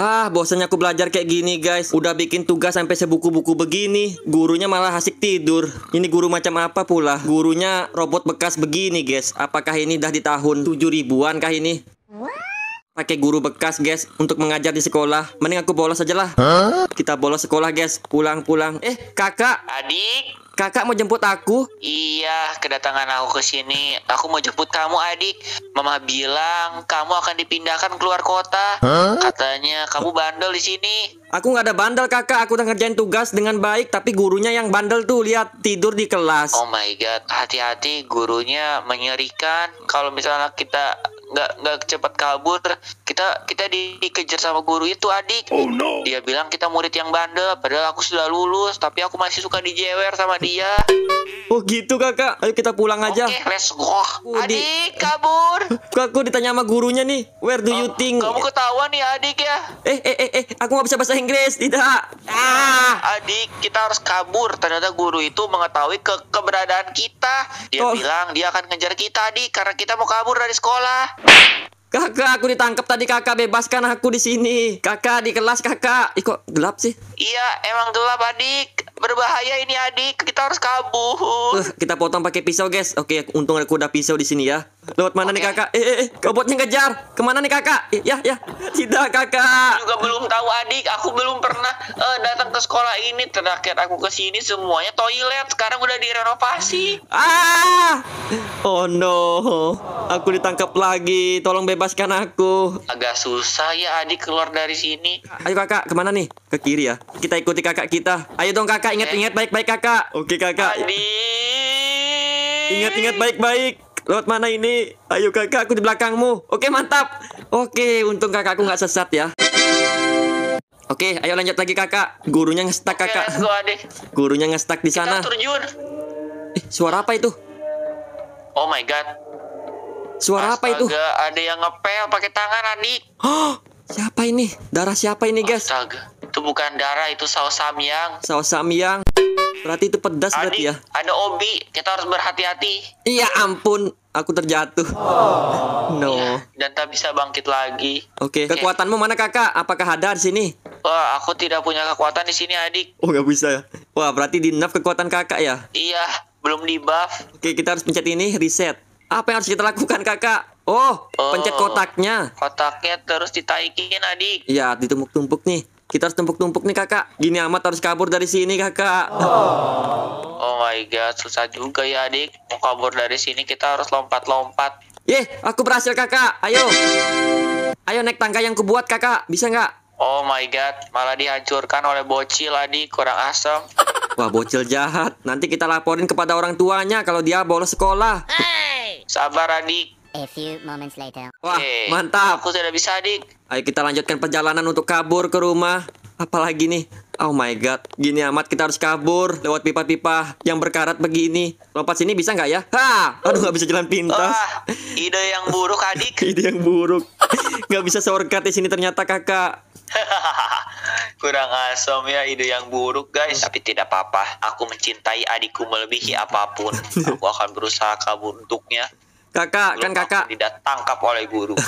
Ah, bosannya aku belajar kayak gini, guys. Udah bikin tugas sampai sebuku-buku begini. Gurunya malah asik tidur. Ini guru macam apa pula? Gurunya robot bekas begini, guys. Apakah ini dah di tahun tujuh ribuan kah ini? Pakai guru bekas, guys, untuk mengajar di sekolah. Mending aku bolos aja lah. Huh? Kita bolos sekolah, guys. Pulang-pulang. Eh, kakak. Adik. Kakak mau jemput aku? Iya, kedatangan aku ke sini. Aku mau jemput kamu, adik. Mama bilang kamu akan dipindahkan keluar kota. Huh? Katanya kamu bandel di sini. Aku nggak ada bandel, kakak. Aku udah ngerjain tugas dengan baik, tapi gurunya yang bandel tuh lihat tidur di kelas. Oh my god, hati-hati gurunya menyerikan. Kalau misalnya kita nggak nggak cepat kabur kita kita dikejar sama guru itu adik oh, no. dia bilang kita murid yang bandel padahal aku sudah lulus tapi aku masih suka dijewer sama dia oh gitu kakak ayo kita pulang aja oke okay, let's go oh, adik kabur kabur aku ditanya sama gurunya nih where do you oh, think kamu ketahuan nih adik ya eh eh eh, eh. aku nggak bisa bahasa Inggris tidak ah adik kita harus kabur ternyata guru itu mengetahui ke keberadaan kita dia oh. bilang dia akan ngejar kita adik karena kita mau kabur dari sekolah Kakak, aku ditangkap tadi kakak bebaskan aku di sini. Kakak di kelas kakak. Ih kok gelap sih? Iya, emang gelap adik. Berbahaya ini adik. Kita harus kabur. Uh, kita potong pakai pisau guys. Oke, untung aku udah pisau di sini ya. Lewat mana nih kakak? Eh, eh, eh, robotnya ngejar. Kemana nih kakak? Eh, ya, ya. Tidak kakak. Aku juga belum tahu adik. Aku belum pernah uh, datang ke sekolah ini. Terakhir aku ke sini semuanya toilet. Sekarang udah direnovasi. Ah! Oh no. Aku ditangkap lagi. Tolong bebaskan aku. Agak susah ya adik keluar dari sini. Ayo kakak, kemana nih? Ke kiri ya. Kita ikuti kakak kita. Ayo dong kakak, ingat-ingat baik-baik kakak. Oke kakak. Adik. Ingat-ingat baik-baik. Lewat mana ini? Ayo kakak, aku di belakangmu. Oke, mantap. Oke, untung kakakku nggak sesat ya. Oke, ayo lanjut lagi kakak. Gurunya ngestak kakak. Go, adik. Gurunya ngestak di Kita sana. Terjun. Eh, suara apa itu? Oh my god. Suara Astaga, apa itu? Ada yang ngepel pakai tangan, Adik. Oh, siapa ini? Darah siapa ini, guys? Astaga itu bukan darah itu saus samyang saus samyang berarti itu pedas Adi, berarti ya ada obi kita harus berhati-hati iya ampun aku terjatuh oh. no iya, dan tak bisa bangkit lagi oke okay. kekuatanmu mana kakak apakah ada di sini Wah, aku tidak punya kekuatan di sini, adik. Oh, nggak bisa ya? Wah, berarti di nerf kekuatan kakak ya? Iya, belum di buff. Oke, kita harus pencet ini, reset. Apa yang harus kita lakukan, kakak? Oh, oh pencet kotaknya. Kotaknya terus ditaikin, adik. Iya, ditumpuk-tumpuk nih kita harus tumpuk-tumpuk nih kakak gini amat harus kabur dari sini kakak oh. oh my god susah juga ya adik mau kabur dari sini kita harus lompat-lompat Yeh, aku berhasil kakak. Ayo, ayo naik tangga yang kubuat kakak. Bisa nggak? Oh my god, malah dihancurkan oleh bocil adik kurang asem. Wah bocil jahat. Nanti kita laporin kepada orang tuanya kalau dia bolos sekolah. Hey. Sabar adik. A few moments later. Wah hey, mantap. Aku sudah bisa adik. Ayo kita lanjutkan perjalanan untuk kabur ke rumah. Apalagi nih? Oh my god, gini amat kita harus kabur lewat pipa-pipa yang berkarat begini. Lompat sini bisa nggak ya? Ha! Aduh nggak bisa jalan pintas. Wah, ide yang buruk adik. ide yang buruk. Nggak bisa shortcut di sini ternyata kakak. Kurang asom ya ide yang buruk guys Tapi tidak apa-apa Aku mencintai adikku melebihi apapun Aku akan berusaha kabur untuknya Kakak Belum kan kakak Tidak tangkap oleh guru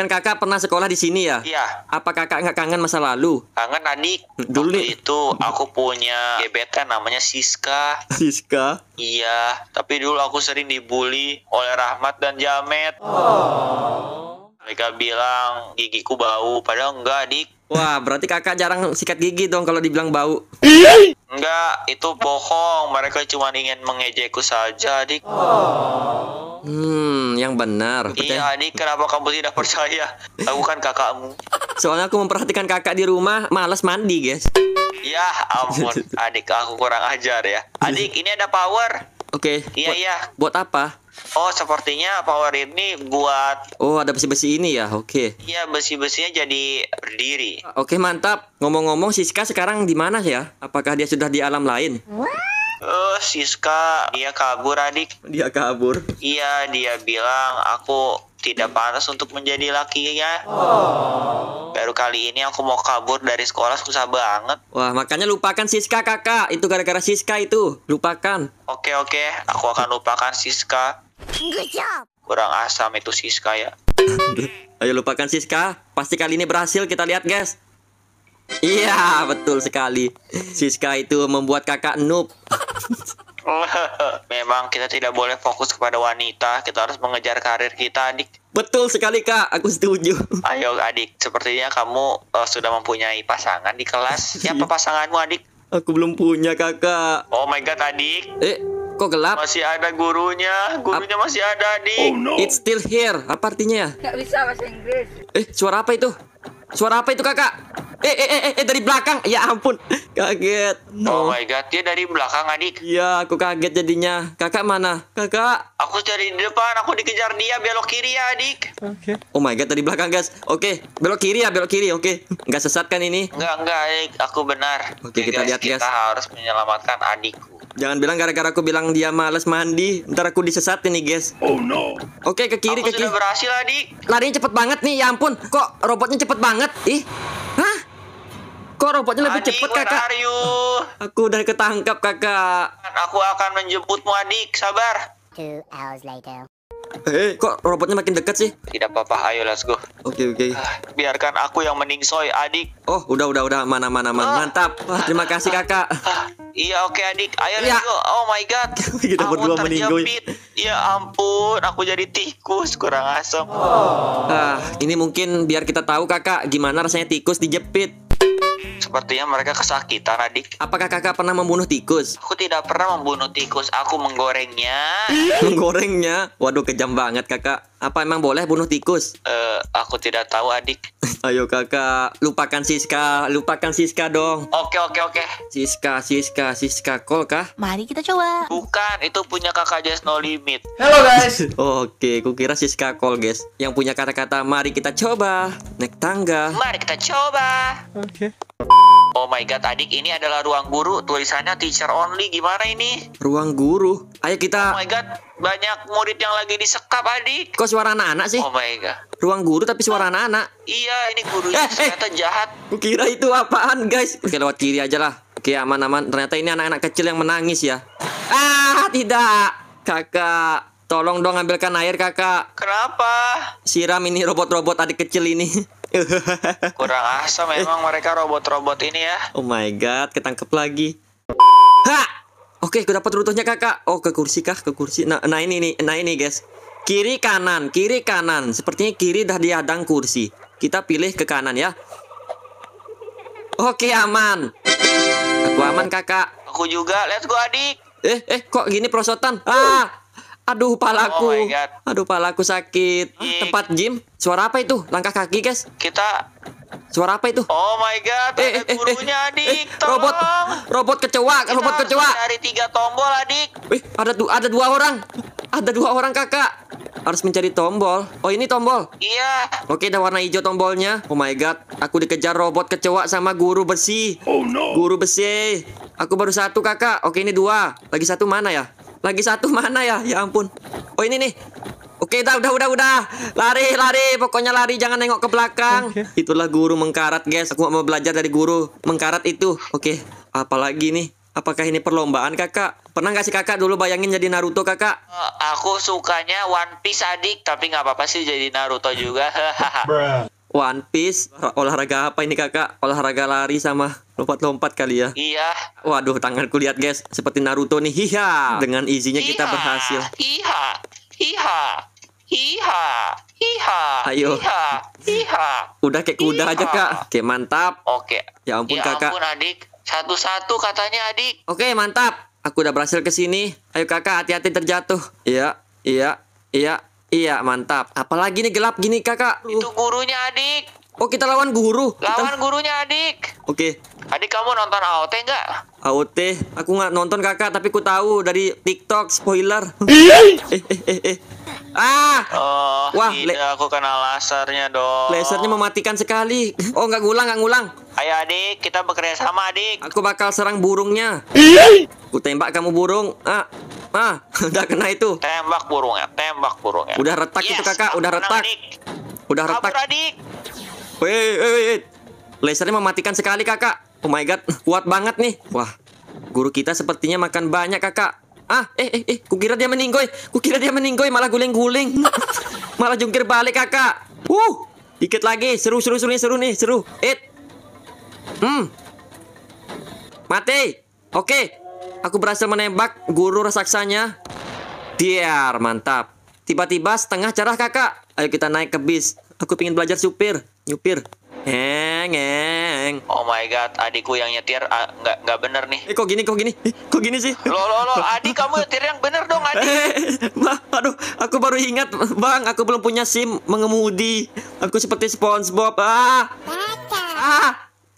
Kan kakak pernah sekolah di sini ya? Iya. Apa kakak nggak kangen masa lalu? Kangen adik. Hmm, dulu itu aku punya gebetan namanya Siska. Siska? Iya. Tapi dulu aku sering dibully oleh Rahmat dan Jamet. Oh. Mereka bilang gigiku bau, padahal enggak adik. Wah, berarti kakak jarang sikat gigi dong kalau dibilang bau. Iya. enggak, itu bohong. Mereka cuma ingin mengejekku saja, Dik. Oh. Hmm, yang benar. Percaya. Iya, kenapa kamu tidak percaya? Aku kan kakakmu. Soalnya aku memperhatikan kakak di rumah, malas mandi, guys. Ya ampun, adik aku kurang ajar ya. Adik, ini ada power. Oke. Okay. Iya, iya. Buat apa? Oh, sepertinya power ini buat Oh, ada besi-besi ini ya. Oke. Okay. Iya, besi-besinya jadi berdiri. Oke, okay, mantap. Ngomong-ngomong, Siska sekarang di mana ya? Apakah dia sudah di alam lain? What? Oh Siska, dia kabur adik. Dia kabur. Iya, dia bilang aku tidak pantas untuk menjadi lakinya. Oh. Baru kali ini aku mau kabur dari sekolah susah banget. Wah, makanya lupakan Siska kakak. Itu gara-gara Siska itu. Lupakan. Oke, oke. Aku akan lupakan Siska. Good job. Kurang asam itu Siska ya. Ayo lupakan Siska. Pasti kali ini berhasil. Kita lihat, guys. Iya, betul sekali. Siska itu membuat kakak noob. Memang kita tidak boleh fokus kepada wanita, kita harus mengejar karir kita, Adik. Betul sekali, Kak. Aku setuju. Ayo, Adik, sepertinya kamu uh, sudah mempunyai pasangan di kelas. Siapa pasanganmu, Adik? Aku belum punya, Kakak. Oh my god, Adik. Eh, kok gelap? Masih ada gurunya, gurunya Ap masih ada, Adik. Oh, no. It's still here. Apa artinya ya? Gak bisa bahasa Inggris. Eh, suara apa itu? Suara apa itu, Kakak? Eh, eh, eh, eh, dari belakang. Ya ampun, kaget. Oh my god, dia dari belakang adik. Iya, aku kaget jadinya. Kakak mana? Kakak. Aku cari di depan, aku dikejar dia belok kiri ya adik. Oke. Okay. Oh my god, dari belakang guys. Oke, okay. belok kiri ya, belok kiri. Oke, okay. nggak sesat kan ini? Nggak, nggak adik. Aku benar. Oke, okay, kita lihat guys. Kita harus menyelamatkan adikku. Jangan bilang gara-gara aku bilang dia males mandi, ntar aku disesatin nih, guys. Oh no. Oke, ke kiri, aku ke kiri. Sudah berhasil, Adik. Larinya cepet banget nih, ya ampun. Kok robotnya cepet banget? Ih, Kok robotnya lebih cepat kakak? Aku udah ketangkap kakak. Aku akan menjemputmu adik, sabar. Two Eh, kok robotnya makin dekat sih? Tidak apa-apa, ayo let's go. Oke, oke. Biarkan aku yang meningsoi, adik. Oh, udah, udah, udah. Mana, mana, mana. Ah. Mantap. terima kasih, kakak. Ah, iya, oke, adik. Ayo, ya. let's go. Oh my God. Kita berdua meninggoy. Ya ampun, aku jadi tikus. Kurang asem. Oh. Ah, ini mungkin biar kita tahu, kakak, gimana rasanya tikus dijepit. Sepertinya mereka kesakitan, adik. Apakah kakak pernah membunuh tikus? Aku tidak pernah membunuh tikus. Aku menggorengnya. Menggorengnya? Waduh, kejam banget, kakak. Apa emang boleh bunuh tikus? Uh, aku tidak tahu adik. Ayo kakak, lupakan Siska, lupakan Siska dong. Oke oke oke. Siska, Siska, Siska, kok kah? Mari kita coba. Bukan, itu punya kakak Jess No Limit. Halo guys. oke, kukira Siska call guys. Yang punya kata-kata mari kita coba. Naik tangga. Mari kita coba. Oke. Okay. Oh my god, adik ini adalah ruang guru, tulisannya teacher only. Gimana ini? Ruang guru. Ayo kita Oh my god, banyak murid yang lagi disekap adik kok suara anak-anak sih oh my god ruang guru tapi suara anak-anak iya ini gurunya eh, ternyata eh. jahat kira itu apaan guys oke lewat kiri aja lah oke aman-aman ternyata ini anak-anak kecil yang menangis ya ah tidak kakak Tolong dong ambilkan air kakak Kenapa? Siram ini robot-robot adik kecil ini Kurang asam memang eh. mereka robot-robot ini ya Oh my god ketangkep lagi Hah! Oke, gue dapat runtuhnya kakak. Oh, ke kursi kah? Ke kursi. Nah, nah ini nih, nah ini guys. Kiri kanan, kiri kanan. Sepertinya kiri dah diadang kursi. Kita pilih ke kanan ya. Oke, aman. Aku aman kakak. Aku juga. Let's go adik. Eh, eh, kok gini prosotan? Ah, aduh palaku. Oh aduh palaku sakit. Tempat gym. Suara apa itu? Langkah kaki guys. Kita Suara apa itu? Oh my god, eh, ada eh, eh gurunya eh, adik. Eh, tolong. robot, robot kecewa, Kita robot kecewa. Dari tiga tombol adik. Eh, ada du ada dua orang. Ada dua orang kakak. Harus mencari tombol. Oh ini tombol. Iya. Oke, ada warna hijau tombolnya. Oh my god, aku dikejar robot kecewa sama guru besi. Oh no. Guru besi. Aku baru satu kakak. Oke ini dua. Lagi satu mana ya? Lagi satu mana ya? Ya ampun. Oh ini nih. Oke, dah, udah, udah, udah. Lari, lari. Pokoknya lari, jangan nengok ke belakang. Okay. Itulah guru mengkarat, guys. Aku mau belajar dari guru mengkarat itu. Oke, apalagi nih? Apakah ini perlombaan, kakak? Pernah nggak sih kakak dulu bayangin jadi Naruto, kakak? Uh, aku sukanya One Piece, adik. Tapi nggak apa-apa sih jadi Naruto juga. One Piece, olahraga apa ini kakak? Olahraga lari sama lompat-lompat kali ya? Iya. Waduh, tanganku lihat guys, seperti Naruto nih. Hiha. Dengan izinnya kita berhasil. Hiha hiha hiha hiha ayo hiha hiha udah kayak kuda aja kak oke mantap oke ya ampun ya kakak ampun adik satu-satu katanya adik oke mantap aku udah berhasil ke sini ayo kakak hati-hati terjatuh iya iya iya iya mantap apalagi nih gelap gini kakak itu gurunya adik Oh kita lawan guru. Lawan kita... gurunya adik. Oke. Okay. Adik kamu nonton AOT enggak? AOT, eh, aku nggak nonton kakak tapi ku tahu dari TikTok spoiler. Iya. eh eh eh eh. Ah. Oh, Wah, tidak, aku kenal lasernya dong. Lasernya mematikan sekali. Oh, nggak ngulang, nggak ngulang. Ayo adik, kita bekerja sama adik. Aku bakal serang burungnya. Iya. Ku tembak kamu burung. Ah, ah, udah kena itu. Tembak burungnya, tembak burungnya. Udah retak yes, itu kakak, udah retak. Adik. Udah retak. Kabur, adik. Wait, wait, wait. Lasernya mematikan sekali kakak. Oh my god, kuat banget nih. Wah, guru kita sepertinya makan banyak kakak. Ah, eh, eh, eh, kukira dia meninggoy. Kukira dia meninggoy, malah guling-guling. malah jungkir balik kakak. Uh, dikit lagi. Seru, seru, seru, seru nih, seru. It. Hmm. Mati. Oke. Aku berhasil menembak guru raksasanya. Diar, mantap. Tiba-tiba setengah cerah kakak. Ayo kita naik ke bis. Aku ingin belajar supir, nyupir. Ngeng, ngeng. Oh my god, adikku yang nyetir ah, nggak uh, nggak bener nih. Eh kok gini kok gini? Eh, kok gini sih? Lo lo lo, adik kamu nyetir yang bener dong adik. Eh, ma, aduh, aku baru ingat bang, aku belum punya sim mengemudi. Aku seperti SpongeBob. Ah, ah,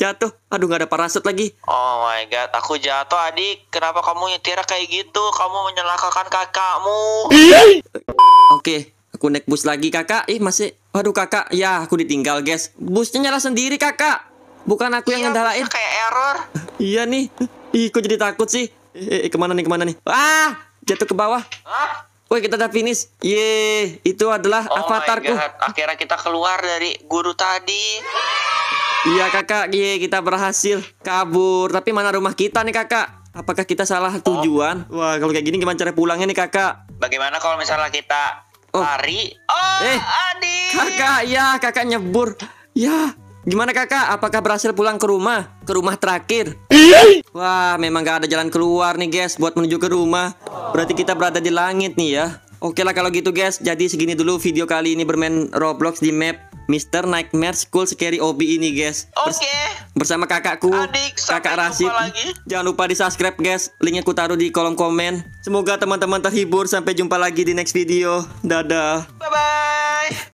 jatuh. Aduh nggak ada parasut lagi. Oh my god, aku jatuh adik. Kenapa kamu nyetir kayak gitu? Kamu menyelakakan kakakmu. Iya. Oke. Okay Aku naik bus lagi kakak. Ih masih. Waduh kakak. Ya aku ditinggal guys. Busnya nyala sendiri kakak. Bukan aku iya, yang ngendalain. kayak error. iya nih. Ih kok jadi takut sih. Eh, eh, kemana nih kemana nih? Ah jatuh ke bawah. Hah? Woy kita udah finish. Ye, itu adalah oh avatarku. Akhirnya kita keluar dari guru tadi. Iya kakak, ye kita berhasil kabur. Tapi mana rumah kita nih kakak? Apakah kita salah oh. tujuan? Oh. Wah kalau kayak gini gimana cara pulangnya nih kakak? Bagaimana kalau misalnya kita oh. Oh, eh, Adi. Kakak, ya kakak nyebur. Ya, gimana kakak? Apakah berhasil pulang ke rumah? Ke rumah terakhir? Wah, memang gak ada jalan keluar nih guys buat menuju ke rumah. Berarti kita berada di langit nih ya. Oke lah kalau gitu guys, jadi segini dulu video kali ini bermain Roblox di map Mr. Nightmare School Scary Obi ini guys. Oke. Okay. Bersama kakakku, Adik, kakak Rasid. Lagi. Jangan lupa di subscribe guys. Linknya ku taruh di kolom komen. Semoga teman-teman terhibur. Sampai jumpa lagi di next video. Dadah. Bye bye.